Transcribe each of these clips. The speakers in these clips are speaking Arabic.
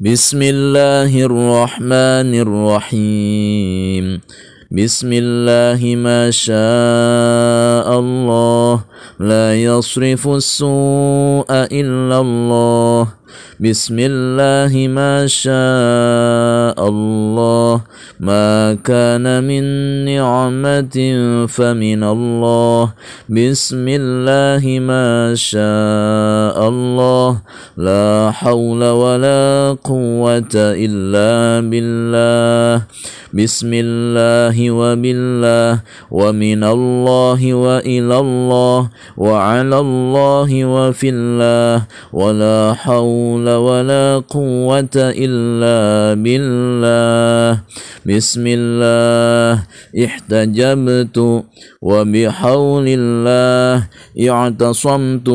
بسم الله الرحمن الرحيم بسم الله ما شاء الله لا يصرف السوء إلا الله بسم الله ما شاء الله ما كان من نعمة فمن الله بسم الله ما شاء الله لا حول ولا قوة إلا بالله بسم الله وبالله ومن الله وإلى الله وعلى الله وفي الله ولا حول حول ولا قوة إلا بالله بسم الله احتجبت وبحول الله اعتصمت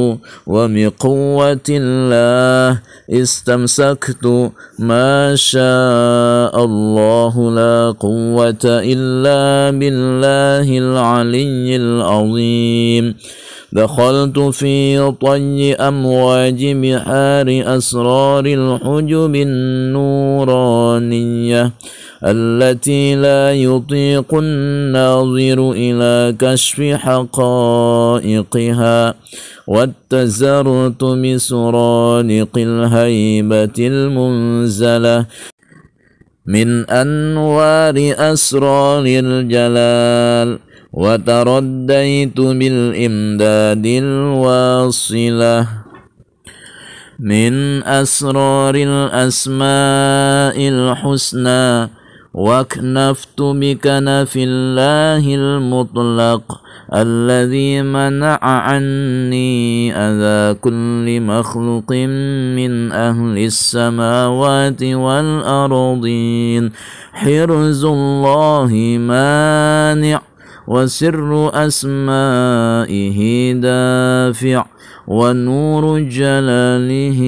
وبقوة الله استمسكت ما شاء الله لا قوة إلا بالله العلي العظيم دخلت في طي أمواج بحار أسرار الحجب النورانية التي لا يطيق الناظر إلى كشف حقائقها واتزرت بسرانق الهيبة المنزلة من أنوار أسرار الجلال وترديت بالإمداد الواصلة من أسرار الأسماء الحسنى وكنفت بكنف الله المطلق الذي منع عني أذى كل مخلوق من أهل السماوات والأرضين حرز الله مانع وسر أسمائه دافع ونور جلاله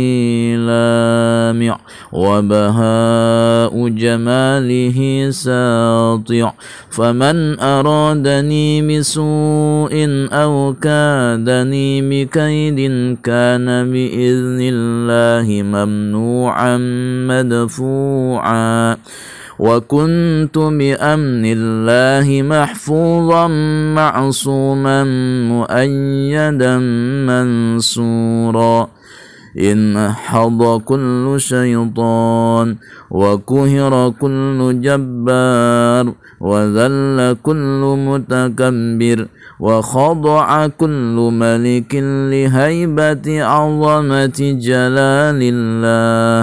لامع وبهاء جماله ساطع فمن أرادني بسوء أو كادني بكيد كان بإذن الله ممنوعا مدفوعا وكنت بأمن الله محفوظا معصوما مؤيدا منصورا إن حض كل شيطان وكهر كل جبار وذل كل متكبر وخضع كل ملك لهيبة عظمة جلال الله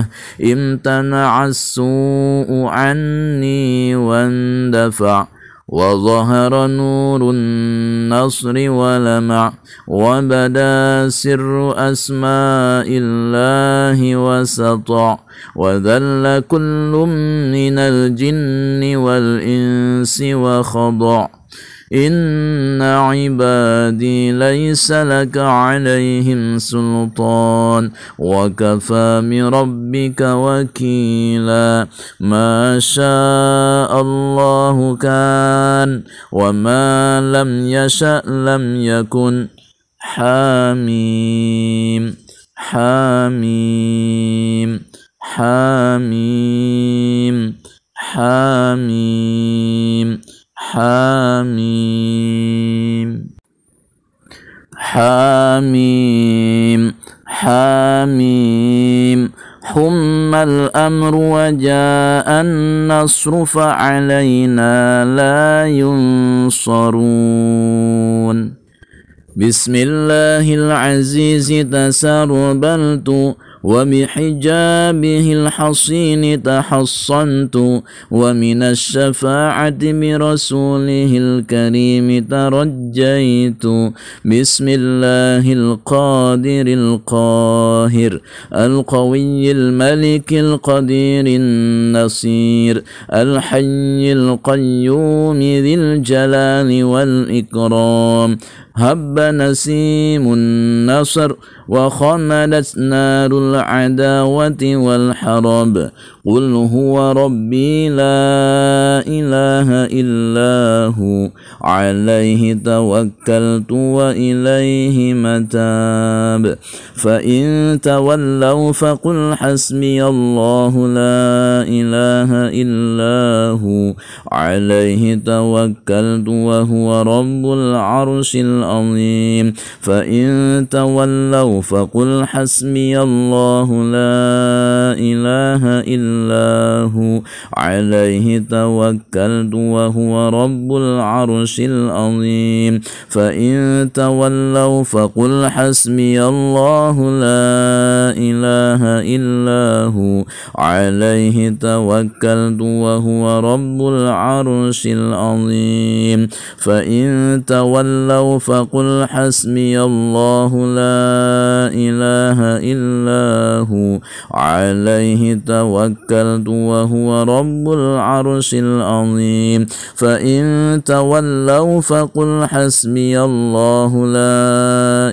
امتنع السوء عني واندفع وظهر نور النصر ولمع وبدا سر أسماء الله وسطع وذل كل من الجن والإنس وخضع إن عبادي ليس لك عليهم سلطان وكفى بربك وكيلا ما شاء الله كان وما لم يشأ لم يكن حميم حميم حميم حميم حميم حميم حميم حم الأمر وجاء النصر فعلينا لا ينصرون بسم الله العزيز تسربلت وبحجابه الحصين تحصنت ومن الشفاعة برسوله الكريم ترجيت بسم الله القادر القاهر القوي الملك القدير النصير الحي القيوم ذي الجلال والإكرام هب نسيم النصر وخملت نار العداوة والحرب قل هو ربي لا إله إلا هو عليه توكلت وإليه متاب فإن تولوا فقل حسبي الله لا إله إلا هو عليه توكلت وهو رب العرش العظيم فإن تولوا فقل حسبي الله لا إله إلا الله عليه توكلت وهو رب العرش العظيم فإن تولوا فقل حسبي الله لا إله إلا هو عليه توكلت وهو رب العرش العظيم فإن تولوا فقل حسبي الله لا إله إلا هو عليه توكلت توكلت وهو رب العرش العظيم فإن تولوا فقل حسبي الله لا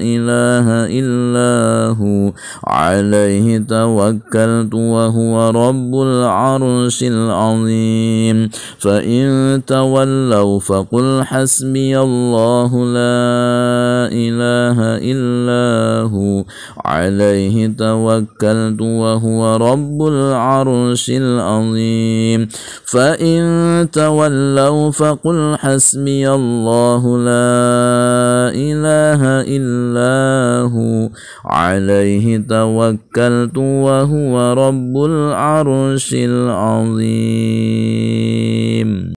إله إلا هو عليه توكلت وهو رب العرش العظيم فإن تولوا فقل حسبي الله لا إله إلا هو عليه توكلت وهو رب العرش العرش العظيم فإن تولوا فقل حسبي الله لا إله إلا هو عليه توكلت وهو رب العرش العظيم